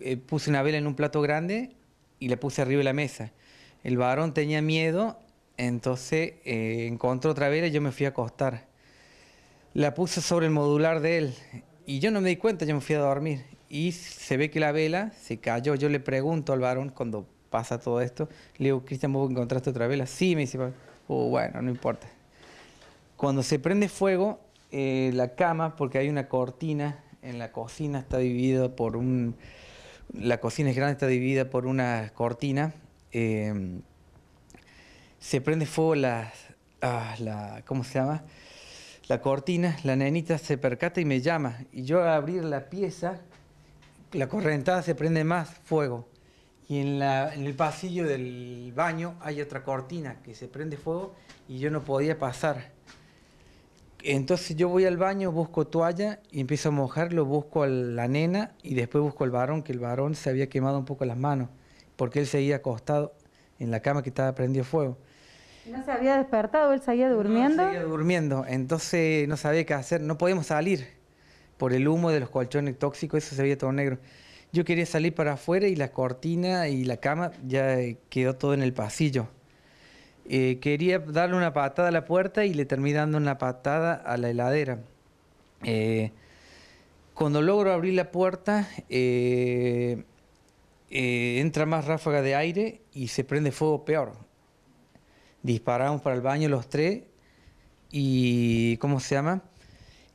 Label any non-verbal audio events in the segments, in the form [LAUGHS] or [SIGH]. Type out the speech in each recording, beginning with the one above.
Eh, puse una vela en un plato grande y la puse arriba de la mesa. El varón tenía miedo, entonces eh, encontró otra vela y yo me fui a acostar. La puse sobre el modular de él y yo no me di cuenta, yo me fui a dormir. Y se ve que la vela se cayó. Yo le pregunto al varón cuando pasa todo esto, le digo, Cristian, ¿vos encontraste otra vela? Sí, me dice, oh, bueno, no importa. Cuando se prende fuego, eh, la cama, porque hay una cortina en la cocina, está dividida por un la cocina es grande, está dividida por una cortina. Em, se prende fuego la, ah, la, ¿cómo se llama? La cortina, la nenita se percata y me llama. Y yo a abrir la pieza, la correntada se prende más fuego. Y en, en el pasillo del baño hay otra cortina que se prende fuego y yo no podía pasar. Entonces yo voy al baño, busco toalla y empiezo a mojarlo, busco a la nena y después busco al varón, que el varón se había quemado un poco las manos, porque él seguía acostado en la cama que estaba prendido fuego. ¿No se había despertado? ¿Él seguía durmiendo? No, seguía durmiendo, entonces no sabía qué hacer, no podíamos salir por el humo de los colchones tóxicos, eso se veía todo negro. Yo quería salir para afuera y la cortina y la cama ya eh, quedó todo en el pasillo. Eh, quería darle una patada a la puerta y le terminé dando una patada a la heladera. Eh, cuando logro abrir la puerta, eh, entra más ráfaga de aire y se prende fuego peor. Disparamos para el baño los tres y, ¿cómo se llama?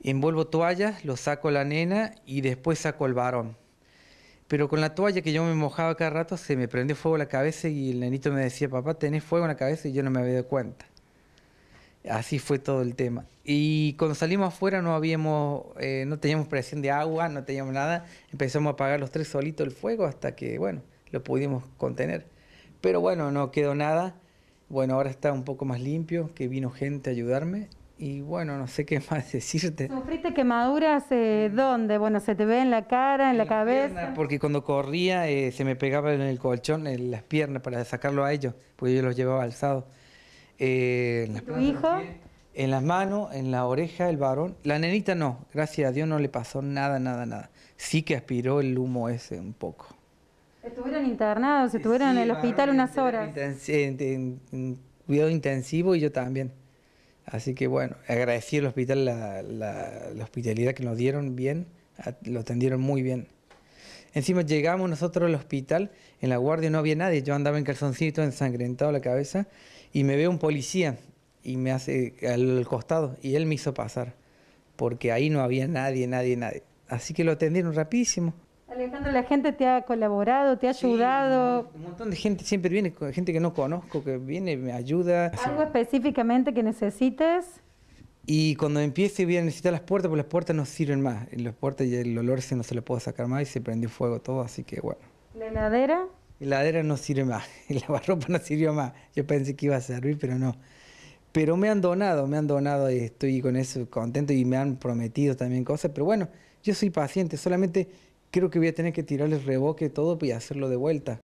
Envuelvo toallas, lo saco a la nena y después saco al varón pero con la toalla que yo me mojaba cada rato se me prendió fuego la cabeza y el nenito me decía, papá, tenés fuego en la cabeza y yo no me había dado cuenta. Así fue todo el tema. Y cuando salimos afuera no habíamos, eh, no teníamos presión de agua, no teníamos nada. Empezamos a apagar los tres solitos el fuego hasta que, bueno, lo pudimos contener. Pero bueno, no quedó nada. Bueno, ahora está un poco más limpio, que vino gente a ayudarme y bueno, no sé qué [LAUGHS] más decirte. ¿Sufriste quemaduras eh, dónde? Bueno, se te ve en la cara, en, la cabeza. porque cuando corría eh, se me pegaba en el colchón, en las piernas, para sacarlo a ellos, porque yo los llevaba alzado. Eh, ¿Tu hijo? En las manos, en la oreja, el varón. La nenita no, gracias a Dios no le pasó nada, nada, nada. Sí que aspiró el humo ese un poco. Estuvieron internados, estuvieron en el hospital unas horas. en cuidado intensivo y yo también. Así que bueno, agradecí al hospital la, hospitalidad que nos dieron bien, lo atendieron muy bien. Encima llegamos nosotros al hospital, en la guardia no había nadie, yo andaba en calzoncito, ensangrentado la cabeza, y me ve un policía y me hace al costado, y él me hizo pasar, porque ahí no había nadie, nadie, nadie. Así que lo atendieron rapidísimo. Alejandro, la gente te ha colaborado, te ha ayudado. un montón de gente siempre viene, gente que no conozco, que viene, me ayuda. ¿Algo específicamente que necesites? Y cuando empiece voy a necesitar las puertas, porque las puertas no sirven más. Las puertas y el olor se no se le puedo sacar más y se prendió fuego todo, así que bueno. ¿La heladera? La heladera no sirve más, [LAUGHS] el lavarropa no sirvió más. Yo pensé que iba a servir, pero no. Pero me han donado, me han donado y estoy con eso contento y me han prometido también cosas, pero bueno, yo soy paciente, solamente creo que voy a tener que tirarles reboque todo y hacerlo de vuelta.